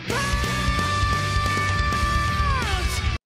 Fuck!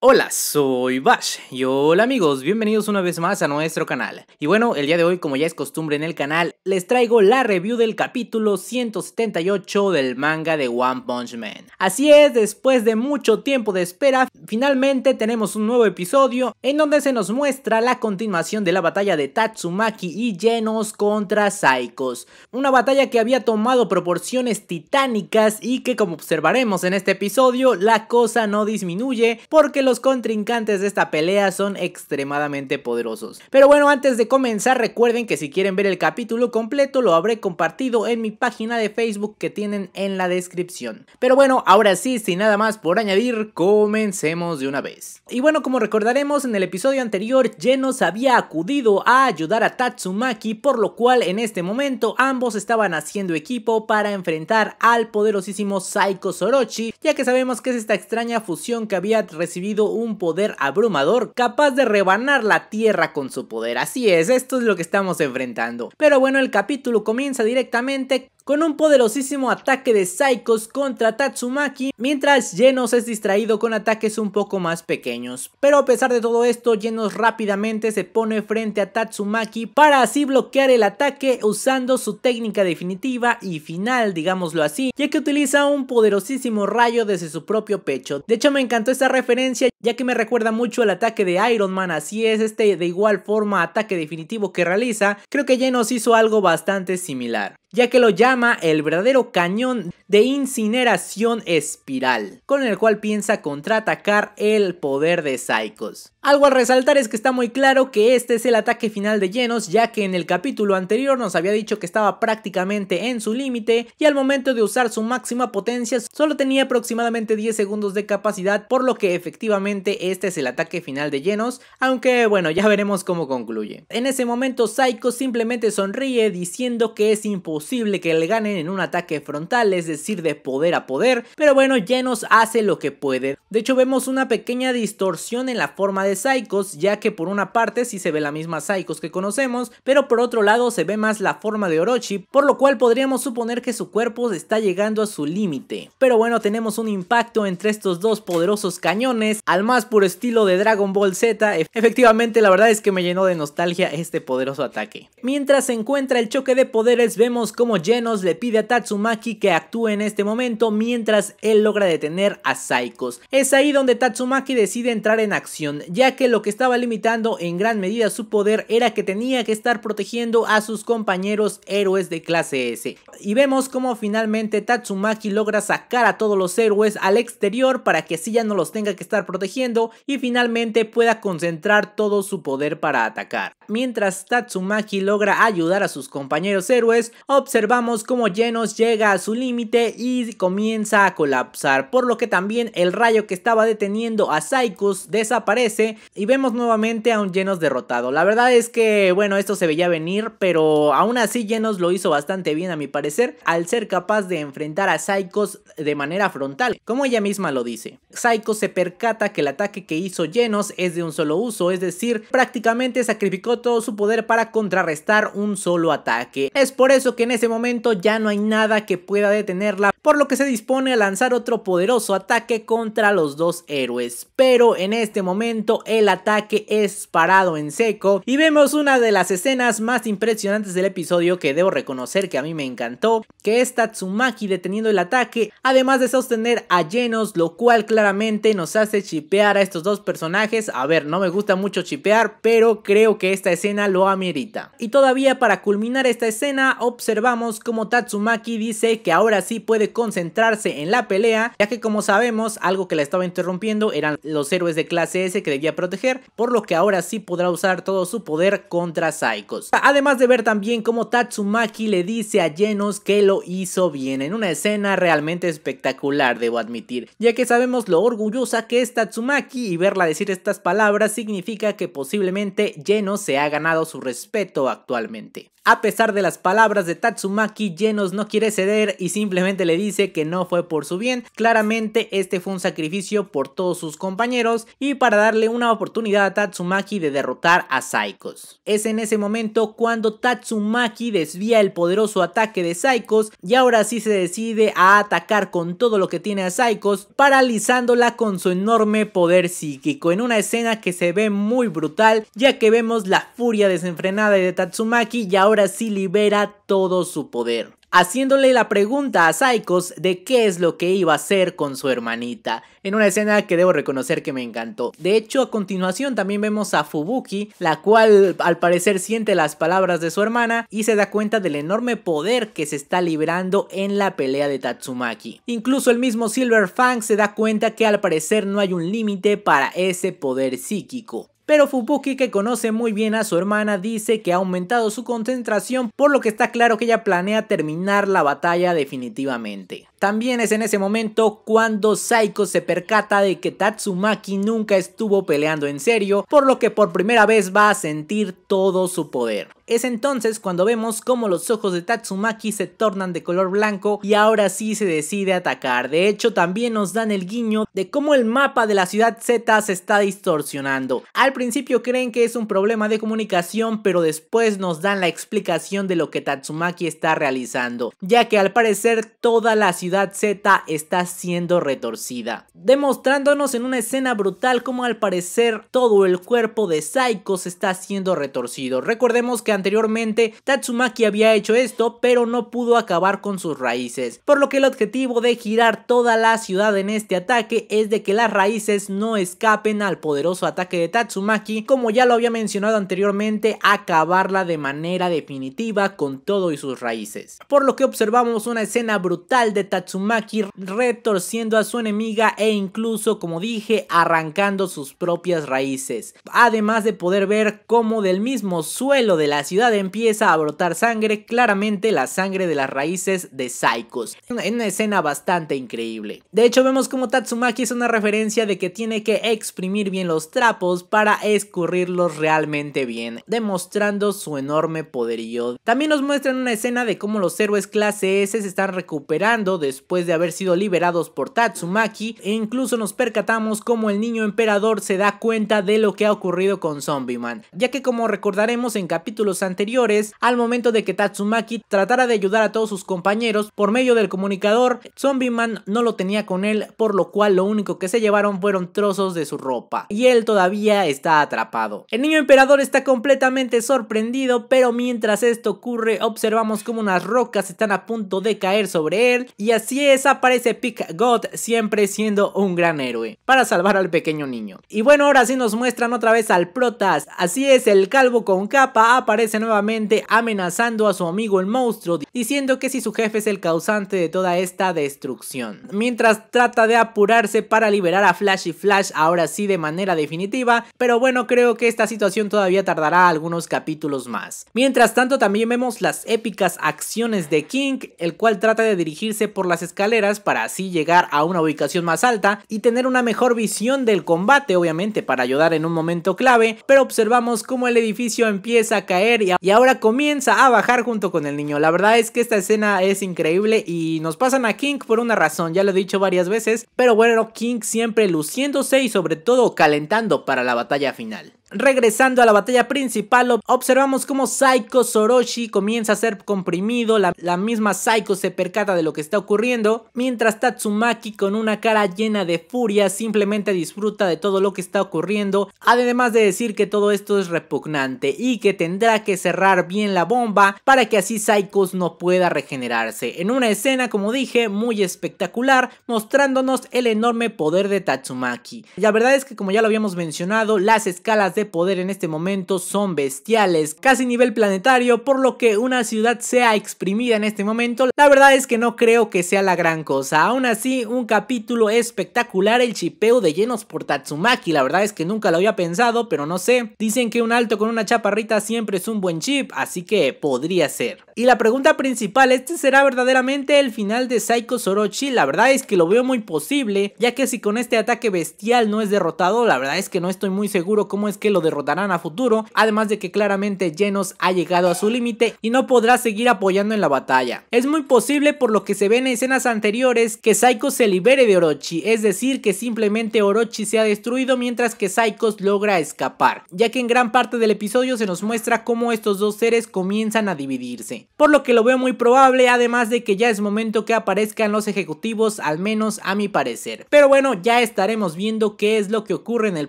Hola, soy Bash y hola amigos, bienvenidos una vez más a nuestro canal. Y bueno, el día de hoy, como ya es costumbre en el canal, les traigo la review del capítulo 178 del manga de One Punch Man. Así es, después de mucho tiempo de espera, finalmente tenemos un nuevo episodio en donde se nos muestra la continuación de la batalla de Tatsumaki y Genos contra Saikos. Una batalla que había tomado proporciones titánicas y que como observaremos en este episodio, la cosa no disminuye porque los contrincantes de esta pelea son extremadamente poderosos. Pero bueno, antes de comenzar recuerden que si quieren ver el capítulo completo lo habré compartido en mi página de Facebook que tienen en la descripción. Pero bueno, ahora sí, sin nada más por añadir, comencemos de una vez. Y bueno, como recordaremos en el episodio anterior, Genos había acudido a ayudar a Tatsumaki, por lo cual en este momento ambos estaban haciendo equipo para enfrentar al poderosísimo Saiko Sorochi, ya que sabemos que es esta extraña fusión que había recibido un poder abrumador capaz de rebanar la tierra con su poder. Así es, esto es lo que estamos enfrentando. Pero bueno, el capítulo comienza directamente con un poderosísimo ataque de Psychos contra Tatsumaki, mientras Genos es distraído con ataques un poco más pequeños. Pero a pesar de todo esto, Genos rápidamente se pone frente a Tatsumaki para así bloquear el ataque usando su técnica definitiva y final, digámoslo así, ya que utiliza un poderosísimo rayo desde su propio pecho. De hecho me encantó esta referencia ya que me recuerda mucho al ataque de Iron Man, así es este de igual forma ataque definitivo que realiza, creo que Genos hizo algo bastante similar ya que lo llama el verdadero cañón de incineración espiral, con el cual piensa contraatacar el poder de Psychos. Algo a resaltar es que está muy claro que este es el ataque final de Genos, ya que en el capítulo anterior nos había dicho que estaba prácticamente en su límite y al momento de usar su máxima potencia solo tenía aproximadamente 10 segundos de capacidad, por lo que efectivamente este es el ataque final de Genos, aunque bueno, ya veremos cómo concluye. En ese momento Psycho simplemente sonríe diciendo que es imposible que le ganen en un ataque frontal, es decir de poder a poder, pero bueno, Genos hace lo que puede. De hecho vemos una pequeña distorsión en la forma de Psychos, ya que por una parte sí se ve la misma Psychos que conocemos, pero por otro lado se ve más la forma de Orochi, por lo cual podríamos suponer que su cuerpo está llegando a su límite. Pero bueno, tenemos un impacto entre estos dos poderosos cañones, al más puro estilo de Dragon Ball Z, efectivamente la verdad es que me llenó de nostalgia este poderoso ataque. Mientras se encuentra el choque de poderes vemos como Genos le pide a Tatsumaki que actúe en este momento mientras él logra detener a Saikos. Es ahí donde Tatsumaki decide entrar en acción, ya que lo que estaba limitando en gran medida su poder era que tenía que estar protegiendo a sus compañeros héroes de clase S. Y vemos cómo finalmente Tatsumaki logra sacar a todos los héroes al exterior para que así ya no los tenga que estar protegiendo y finalmente pueda concentrar todo su poder para atacar. Mientras Tatsumaki logra ayudar a sus compañeros héroes, observamos cómo Genos llega a su límite y comienza a colapsar, por lo que también el rayo que estaba deteniendo a Psychos desaparece y vemos nuevamente a un Genos derrotado. La verdad es que, bueno, esto se veía venir, pero aún así Genos lo hizo bastante bien a mi parecer, al ser capaz de enfrentar a Psychos de manera frontal, como ella misma lo dice. Psychos se percata que el ataque que hizo Genos es de un solo uso, es decir, prácticamente sacrificó todo su poder para contrarrestar un solo ataque. Es por eso que en ese momento ya no hay nada que pueda detener por lo que se dispone a lanzar otro poderoso ataque contra los dos héroes. Pero en este momento el ataque es parado en seco y vemos una de las escenas más impresionantes del episodio que debo reconocer que a mí me encantó, que es Tatsumaki deteniendo el ataque, además de sostener a Genos, lo cual claramente nos hace chipear a estos dos personajes. A ver, no me gusta mucho chipear, pero creo que esta escena lo amerita. Y todavía para culminar esta escena, observamos como Tatsumaki dice que ahora sí puede concentrarse en la pelea, ya que como sabemos, algo que la estaba interrumpiendo eran los héroes de clase S que debía proteger, por lo que ahora sí podrá usar todo su poder contra Saikos. Además de ver también cómo Tatsumaki le dice a Genos que lo hizo bien, en una escena realmente espectacular, debo admitir, ya que sabemos lo orgullosa que es Tatsumaki y verla decir estas palabras significa que posiblemente Genos se ha ganado su respeto actualmente. A pesar de las palabras de Tatsumaki, Genos no quiere ceder y simplemente le dice que no fue por su bien. Claramente este fue un sacrificio por todos sus compañeros y para darle una oportunidad a Tatsumaki de derrotar a Saikos. Es en ese momento cuando Tatsumaki desvía el poderoso ataque de Saikos y ahora sí se decide a atacar con todo lo que tiene a Saikos, paralizándola con su enorme poder psíquico en una escena que se ve muy brutal ya que vemos la furia desenfrenada de Tatsumaki y ahora sí libera todo su poder haciéndole la pregunta a Psychos de qué es lo que iba a hacer con su hermanita, en una escena que debo reconocer que me encantó. De hecho, a continuación también vemos a Fubuki, la cual al parecer siente las palabras de su hermana y se da cuenta del enorme poder que se está librando en la pelea de Tatsumaki. Incluso el mismo Silver Fang se da cuenta que al parecer no hay un límite para ese poder psíquico pero Fubuki que conoce muy bien a su hermana dice que ha aumentado su concentración por lo que está claro que ella planea terminar la batalla definitivamente. También es en ese momento cuando Saiko se percata de que Tatsumaki nunca estuvo peleando en serio, por lo que por primera vez va a sentir todo su poder. Es entonces cuando vemos cómo los ojos de Tatsumaki se tornan de color blanco y ahora sí se decide atacar. De hecho también nos dan el guiño de cómo el mapa de la ciudad Z se está distorsionando. Al principio creen que es un problema de comunicación pero después nos dan la explicación de lo que Tatsumaki está realizando, ya que al parecer toda la ciudad Z está siendo retorcida, demostrándonos en una escena brutal como al parecer todo el cuerpo de Psycho está siendo retorcido. Recordemos que anteriormente Tatsumaki había hecho esto, pero no pudo acabar con sus raíces, por lo que el objetivo de girar toda la ciudad en este ataque es de que las raíces no escapen al poderoso ataque de Tatsumaki, como ya lo había mencionado anteriormente, acabarla de manera definitiva con todo y sus raíces. Por lo que observamos una escena brutal de Tatsumaki Tatsumaki retorciendo a su enemiga e incluso, como dije, arrancando sus propias raíces. Además de poder ver cómo del mismo suelo de la ciudad empieza a brotar sangre, claramente la sangre de las raíces de Saikos. En una escena bastante increíble. De hecho, vemos como Tatsumaki es una referencia de que tiene que exprimir bien los trapos para escurrirlos realmente bien, demostrando su enorme poderío. También nos muestran una escena de cómo los héroes clase S se están recuperando de después de haber sido liberados por Tatsumaki e incluso nos percatamos como el niño emperador se da cuenta de lo que ha ocurrido con Zombie Man, ya que como recordaremos en capítulos anteriores, al momento de que Tatsumaki tratara de ayudar a todos sus compañeros por medio del comunicador, Zombie Man no lo tenía con él, por lo cual lo único que se llevaron fueron trozos de su ropa, y él todavía está atrapado. El niño emperador está completamente sorprendido, pero mientras esto ocurre observamos como unas rocas están a punto de caer sobre él y así es, aparece Pick God siempre siendo un gran héroe para salvar al pequeño niño. Y bueno, ahora sí nos muestran otra vez al Protas. Así es, el calvo con capa aparece nuevamente amenazando a su amigo el monstruo, diciendo que si su jefe es el causante de toda esta destrucción. Mientras trata de apurarse para liberar a Flash y Flash ahora sí de manera definitiva, pero bueno, creo que esta situación todavía tardará algunos capítulos más. Mientras tanto, también vemos las épicas acciones de King, el cual trata de dirigirse por las escaleras para así llegar a una ubicación más alta y tener una mejor visión del combate obviamente para ayudar en un momento clave, pero observamos cómo el edificio empieza a caer y, y ahora comienza a bajar junto con el niño. La verdad es que esta escena es increíble y nos pasan a King por una razón, ya lo he dicho varias veces, pero bueno, King siempre luciéndose y sobre todo calentando para la batalla final. Regresando a la batalla principal, observamos cómo Saiko Soroshi comienza a ser comprimido, la, misma Saiko se percata de lo que está ocurriendo, mientras Tatsumaki con una cara llena de furia simplemente disfruta de todo lo que está ocurriendo, además de decir que todo esto es repugnante y que tendrá que cerrar bien la bomba para que así Saiko no pueda regenerarse, en una escena como dije muy espectacular mostrándonos el enorme poder de Tatsumaki. La verdad es que como ya lo habíamos mencionado, las escalas de poder en este momento son bestiales, casi nivel planetario, por lo que una ciudad sea exprimida en este momento, la verdad es que no creo que sea la gran cosa. Aún así, un capítulo espectacular, el chipeo de llenos por Tatsumaki, la verdad es que nunca lo había pensado, pero no sé. Dicen que un alto con una chaparrita siempre es un buen chip, así que podría ser. Y la pregunta principal, ¿este será verdaderamente el final de Saiko Sorochi? La verdad es que lo veo muy posible, ya que si con este ataque bestial no es derrotado, la verdad es que no estoy muy seguro cómo es que lo derrotarán a futuro, además de que claramente Genos ha llegado a su límite y no podrá seguir apoyando en la batalla. Es muy posible por lo que se ve en escenas anteriores que Psycho se libere de Orochi, es decir que simplemente Orochi se ha destruido mientras que Psychos logra escapar, ya que en gran parte del episodio se nos muestra cómo estos dos seres comienzan a dividirse, por lo que lo veo muy probable además de que ya es momento que aparezcan los ejecutivos al menos a mi parecer. Pero bueno, ya estaremos viendo qué es lo que ocurre en el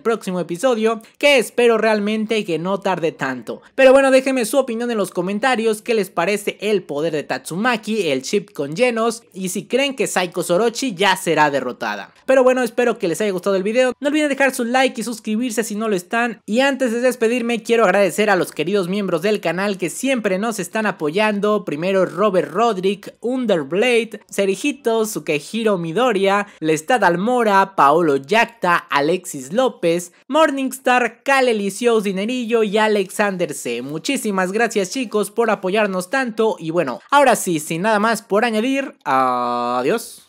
próximo episodio, que es espero realmente que no tarde tanto. Pero bueno, déjenme su opinión en los comentarios, qué les parece el poder de Tatsumaki, el chip con llenos y si creen que Saiko Sorochi ya será derrotada. Pero bueno, espero que les haya gustado el video, no olviden dejar su like y suscribirse si no lo están. Y antes de despedirme, quiero agradecer a los queridos miembros del canal que siempre nos están apoyando. Primero Robert Rodrick, Underblade, Serijito, Sukehiro Midoria, Lestad Almora, Paolo Yacta, Alexis López, Morningstar, Kai delicioso Dinerillo y Alexander C. Muchísimas gracias chicos por apoyarnos tanto y bueno, ahora sí, sin nada más por añadir, adiós.